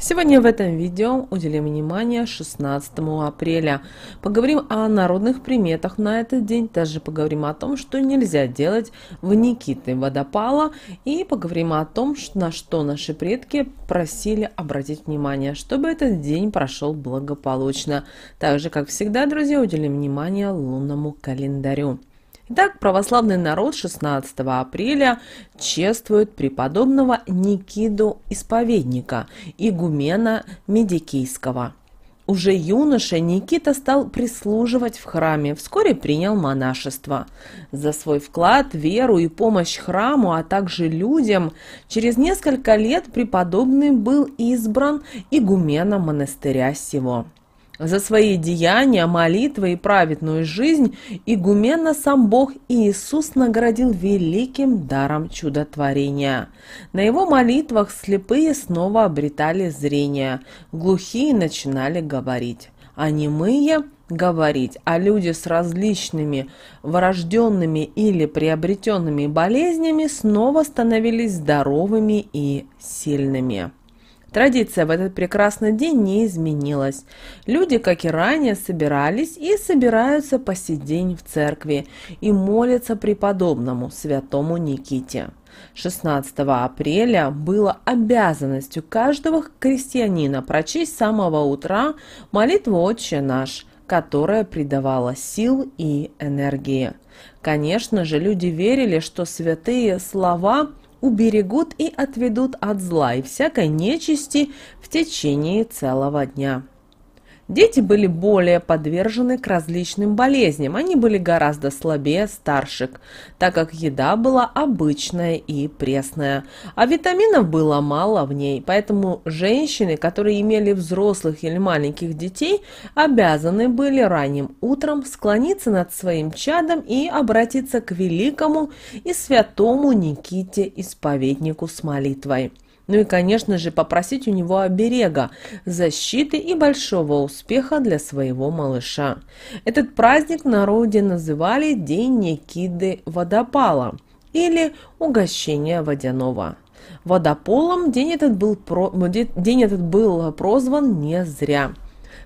Сегодня в этом видео уделим внимание 16 апреля. Поговорим о народных приметах на этот день, также поговорим о том, что нельзя делать в Никиты водопала и поговорим о том, на что наши предки просили обратить внимание, чтобы этот день прошел благополучно. Также, как всегда, друзья, уделим внимание лунному календарю. Итак, православный народ 16 апреля чествует преподобного Никиду Исповедника, игумена Медикийского. Уже юноша Никита стал прислуживать в храме, вскоре принял монашество. За свой вклад, веру и помощь храму, а также людям, через несколько лет преподобный был избран игуменом монастыря сего. За свои деяния, молитвы и праведную жизнь игумена сам Бог Иисус наградил великим даром чудотворения. На его молитвах слепые снова обретали зрение, глухие начинали говорить, а немые – говорить, а люди с различными врожденными или приобретенными болезнями снова становились здоровыми и сильными. Традиция в этот прекрасный день не изменилась. Люди, как и ранее, собирались и собираются по сей день в церкви и молятся преподобному святому Никите. 16 апреля было обязанностью каждого крестьянина прочесть с самого утра молитву «Отче наш», которая придавала сил и энергии. Конечно же, люди верили, что святые слова – уберегут и отведут от зла и всякой нечисти в течение целого дня. Дети были более подвержены к различным болезням, они были гораздо слабее старших, так как еда была обычная и пресная, а витаминов было мало в ней, поэтому женщины, которые имели взрослых или маленьких детей, обязаны были ранним утром склониться над своим чадом и обратиться к великому и святому Никите-исповеднику с молитвой. Ну и, конечно же, попросить у него оберега, защиты и большого успеха для своего малыша. Этот праздник в народе называли День Никиды Водопала или Угощение Водяного. Водополом день этот был, про... Ну, день этот был прозван не зря.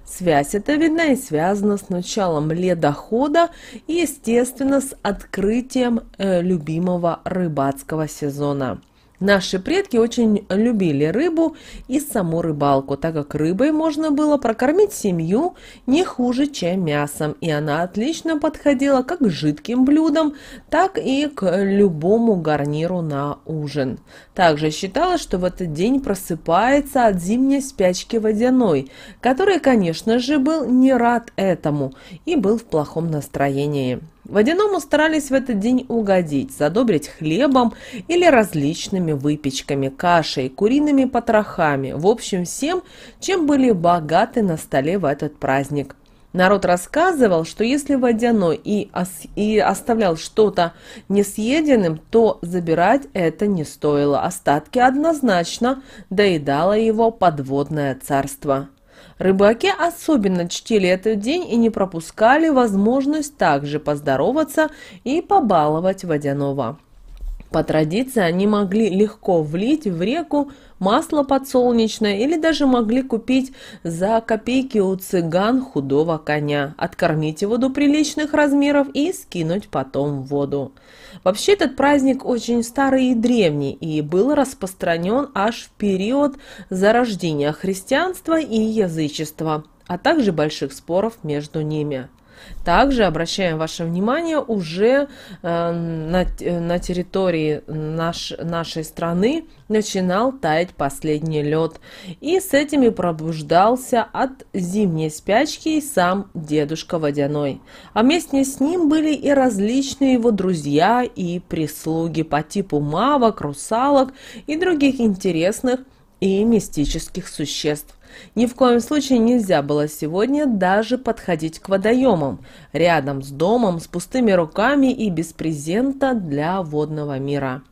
Связь эта видна и связана с началом ледохода и, естественно, с открытием э, любимого рыбацкого сезона. Наши предки очень любили рыбу и саму рыбалку, так как рыбой можно было прокормить семью не хуже, чем мясом, и она отлично подходила как к жидким блюдам, так и к любому гарниру на ужин. Также считалось, что в этот день просыпается от зимней спячки водяной, который, конечно же, был не рад этому и был в плохом настроении. Водяному старались в этот день угодить, задобрить хлебом или различными выпечками, кашей, куриными потрохами, в общем всем, чем были богаты на столе в этот праздник. Народ рассказывал, что если водяной и, и оставлял что-то несъеденным, то забирать это не стоило. Остатки однозначно доедало его подводное царство. Рыбаки особенно чтили этот день и не пропускали возможность также поздороваться и побаловать водяного. По традиции они могли легко влить в реку масло подсолнечное или даже могли купить за копейки у цыган худого коня, откормить его до приличных размеров и скинуть потом в воду. Вообще этот праздник очень старый и древний и был распространен аж в период зарождения христианства и язычества, а также больших споров между ними. Также обращаем ваше внимание уже э, на, э, на территории наш, нашей страны начинал таять последний лед. И с этими пробуждался от зимней спячки и сам дедушка Водяной. А вместе с ним были и различные его друзья и прислуги по типу мавок, русалок и других интересных и мистических существ. Ни в коем случае нельзя было сегодня даже подходить к водоемам, рядом с домом, с пустыми руками и без презента для водного мира.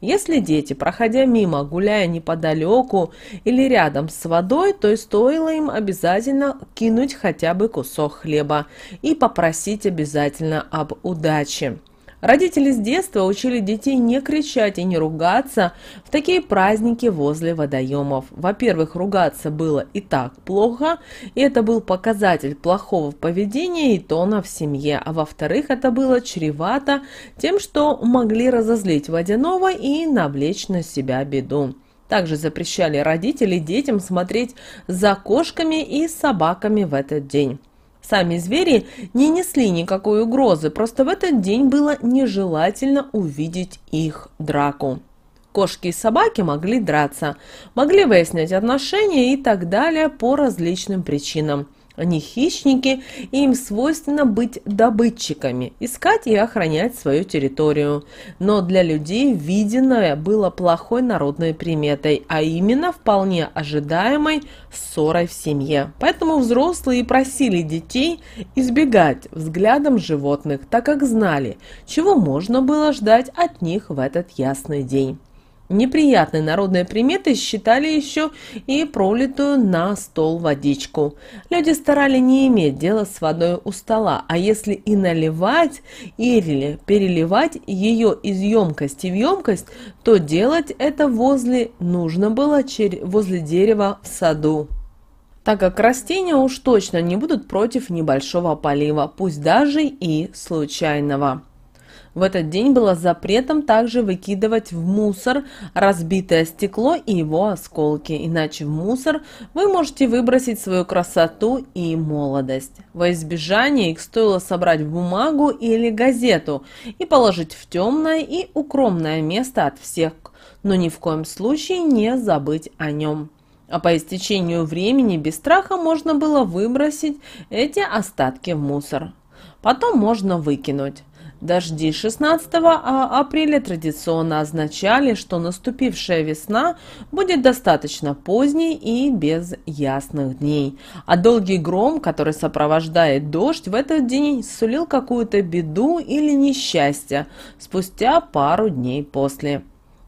Если дети, проходя мимо, гуляя неподалеку или рядом с водой, то и стоило им обязательно кинуть хотя бы кусок хлеба и попросить обязательно об удаче. Родители с детства учили детей не кричать и не ругаться в такие праздники возле водоемов. Во-первых, ругаться было и так плохо, и это был показатель плохого поведения и тона в семье. А во-вторых, это было чревато тем, что могли разозлить водяного и навлечь на себя беду. Также запрещали родители детям смотреть за кошками и собаками в этот день. Сами звери не несли никакой угрозы, просто в этот день было нежелательно увидеть их драку. Кошки и собаки могли драться, могли выяснять отношения и так далее по различным причинам. Они хищники, и им свойственно быть добытчиками, искать и охранять свою территорию. Но для людей виденное было плохой народной приметой, а именно вполне ожидаемой ссорой в семье. Поэтому взрослые просили детей избегать взглядом животных, так как знали, чего можно было ждать от них в этот ясный день. Неприятные народные приметы считали еще и пролитую на стол водичку. Люди старали не иметь дела с водой у стола, а если и наливать, или переливать ее из емкости в емкость, то делать это возле нужно было возле дерева в саду так как растения уж точно не будут против небольшого полива, пусть даже и случайного. В этот день было запретом также выкидывать в мусор разбитое стекло и его осколки, иначе в мусор вы можете выбросить свою красоту и молодость. Во избежание их стоило собрать в бумагу или газету и положить в темное и укромное место от всех, но ни в коем случае не забыть о нем. А по истечению времени без страха можно было выбросить эти остатки в мусор. Потом можно выкинуть. Дожди 16 а апреля традиционно означали, что наступившая весна будет достаточно поздней и без ясных дней. А долгий гром, который сопровождает дождь, в этот день сулил какую-то беду или несчастье спустя пару дней после.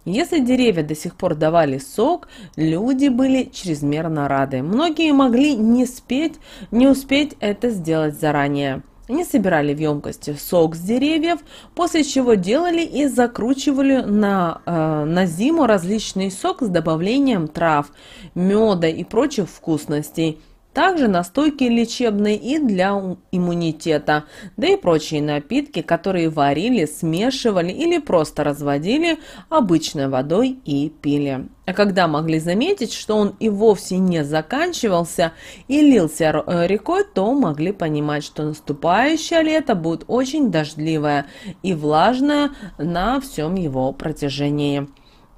Если деревья до сих пор давали сок, люди были чрезмерно рады. Многие могли не спеть, не успеть это сделать заранее. Они собирали в емкости сок с деревьев, после чего делали и закручивали на, э, на зиму различный сок с добавлением трав, меда и прочих вкусностей – также настойки лечебные и для иммунитета, да и прочие напитки, которые варили, смешивали или просто разводили обычной водой и пили. А когда могли заметить, что он и вовсе не заканчивался и лился э, рекой, то могли понимать, что наступающее лето будет очень дождливое и влажное на всем его протяжении.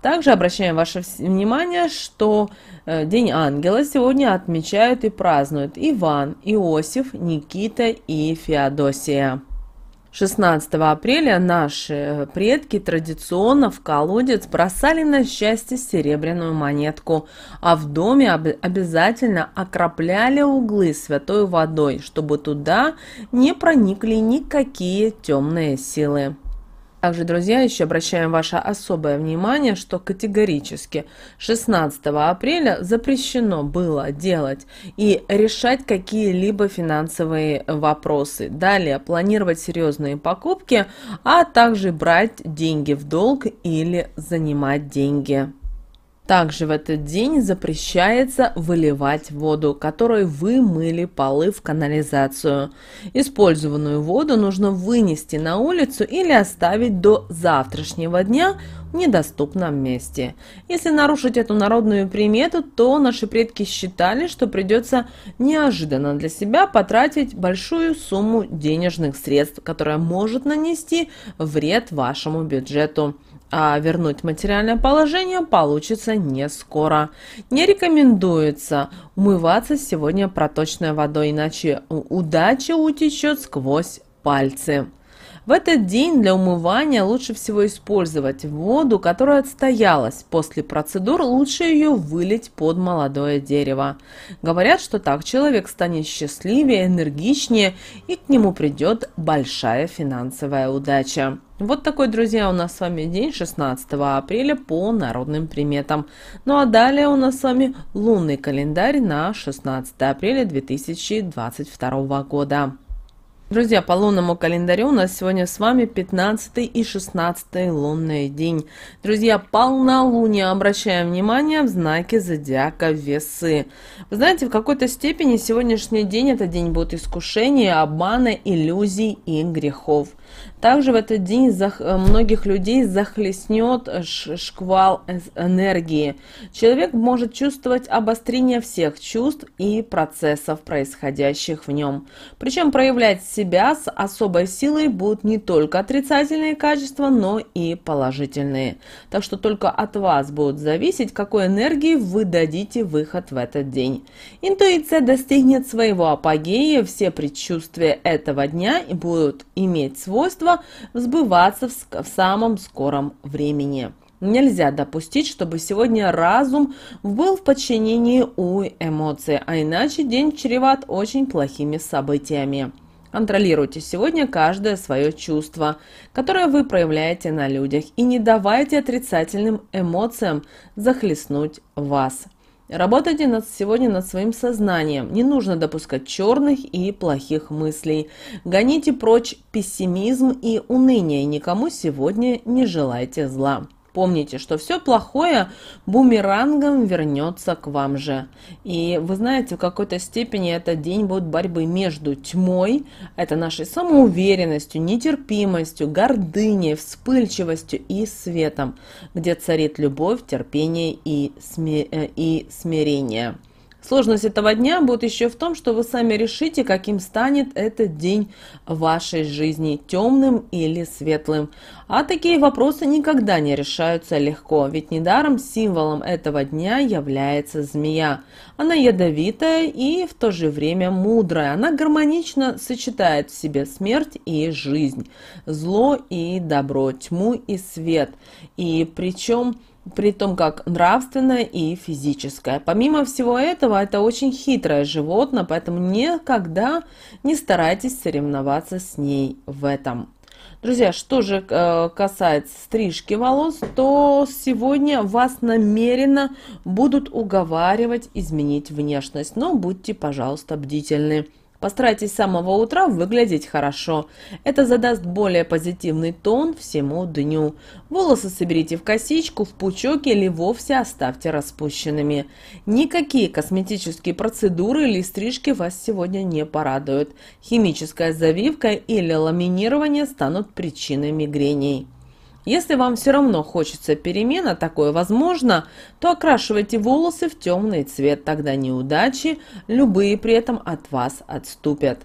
Также обращаем ваше внимание, что э, День Ангела сегодня отмечают и празднуют Иван, Иосиф, Никита и Феодосия. 16 апреля наши э, предки традиционно в колодец бросали на счастье серебряную монетку, а в доме об обязательно окропляли углы святой водой, чтобы туда не проникли никакие темные силы. Также, друзья, еще обращаем ваше особое внимание, что категорически 16 апреля запрещено было делать и решать какие-либо финансовые вопросы. Далее, планировать серьезные покупки, а также брать деньги в долг или занимать деньги. Также в этот день запрещается выливать воду, которой вы мыли полы в канализацию. Использованную воду нужно вынести на улицу или оставить до завтрашнего дня в недоступном месте. Если нарушить эту народную примету, то наши предки считали, что придется неожиданно для себя потратить большую сумму денежных средств, которая может нанести вред вашему бюджету а вернуть материальное положение получится не скоро. Не рекомендуется умываться сегодня проточной водой, иначе удача утечет сквозь пальцы. В этот день для умывания лучше всего использовать воду, которая отстоялась. После процедур лучше ее вылить под молодое дерево. Говорят, что так человек станет счастливее, энергичнее и к нему придет большая финансовая удача. Вот такой, друзья, у нас с вами день 16 апреля по народным приметам. Ну а далее у нас с вами лунный календарь на 16 апреля 2022 года. Друзья, по лунному календарю у нас сегодня с вами 15 и 16 лунный день. Друзья, полнолуние, обращаем внимание, в знаке зодиака весы. Вы знаете, в какой-то степени сегодняшний день это день будет искушения, обмана, иллюзий и грехов. Также в этот день зах... Э, многих людей захлестнет шквал энергии. Человек может чувствовать обострение всех чувств и процессов, происходящих в нем. Причем проявлять себя с особой силой будут не только отрицательные качества, но и положительные. Так что только от вас будет зависеть, какой энергии вы дадите выход в этот день. Интуиция достигнет своего апогея, все предчувствия этого дня будут иметь свой свойства сбываться в самом скором времени. Нельзя допустить, чтобы сегодня разум был в подчинении у эмоций, а иначе день чреват очень плохими событиями. Контролируйте сегодня каждое свое чувство, которое вы проявляете на людях, и не давайте отрицательным эмоциям захлестнуть вас. Работайте над сегодня над своим сознанием. Не нужно допускать черных и плохих мыслей. Гоните прочь пессимизм и уныние. Никому сегодня не желайте зла помните, что все плохое бумерангом вернется к вам же. И вы знаете, в какой-то степени это день будет борьбы между тьмой, это нашей самоуверенностью, нетерпимостью, гордыней, вспыльчивостью и светом, где царит любовь, терпение и, сме э, и смирение. Сложность этого дня будет еще в том, что вы сами решите, каким станет этот день вашей жизни, темным или светлым. А такие вопросы никогда не решаются легко, ведь недаром символом этого дня является змея. Она ядовитая и в то же время мудрая. Она гармонично сочетает в себе смерть и жизнь, зло и добро, тьму и свет. И причем при том как нравственное и физическое. Помимо всего этого, это очень хитрое животное, поэтому никогда не старайтесь соревноваться с ней в этом. Друзья, что же э, касается стрижки волос, то сегодня вас намеренно будут уговаривать изменить внешность, но будьте, пожалуйста, бдительны. Постарайтесь с самого утра выглядеть хорошо. Это задаст более позитивный тон всему дню. Волосы соберите в косичку, в пучок или вовсе оставьте распущенными. Никакие косметические процедуры или стрижки вас сегодня не порадуют. Химическая завивка или ламинирование станут причиной мигрений. Если вам все равно хочется перемена, такое возможно, то окрашивайте волосы в темный цвет, тогда неудачи любые при этом от вас отступят.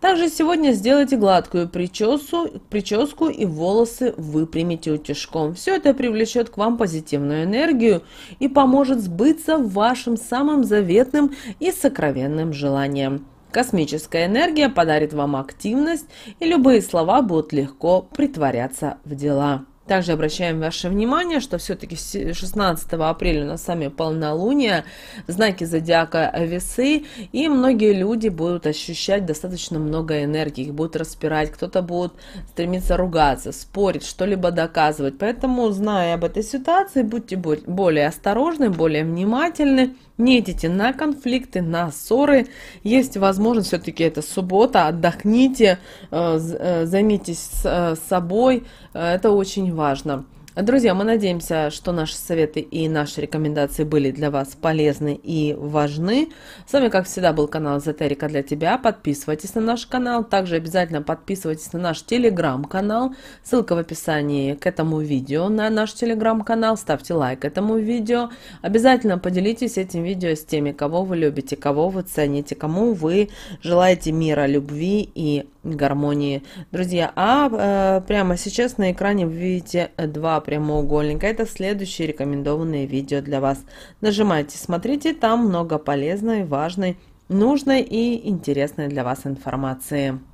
Также сегодня сделайте гладкую прическу, прическу и волосы выпрямите утюжком. Все это привлечет к вам позитивную энергию и поможет сбыться вашим самым заветным и сокровенным желанием. Космическая энергия подарит вам активность, и любые слова будут легко притворяться в дела. Также обращаем ваше внимание, что все-таки 16 э, апреля у нас сами полнолуние, знаки зодиака весы, и многие люди будут ощущать достаточно много энергии, их будут распирать, кто-то будет стремиться ругаться, спорить, что-либо доказывать. Поэтому, зная об этой ситуации, будьте более осторожны, более внимательны, не идите на конфликты, на ссоры. Есть возможность, все-таки это суббота, отдохните, э, э, займитесь собой, это очень важно важно. Друзья, мы надеемся, что наши советы и наши рекомендации были для вас полезны и важны. С вами, как всегда, был канал Эзотерика для тебя. Подписывайтесь на наш канал. Также обязательно подписывайтесь на наш телеграм-канал. Ссылка в описании к этому видео на наш телеграм-канал. Ставьте лайк этому видео. Обязательно поделитесь этим видео с теми, кого вы любите, кого вы цените, кому вы желаете мира, любви и гармонии. Друзья, а э, прямо сейчас на экране вы видите два прямоугольника. Это следующие рекомендованные видео для вас. Нажимайте, смотрите, там много полезной, важной, нужной и интересной для вас информации.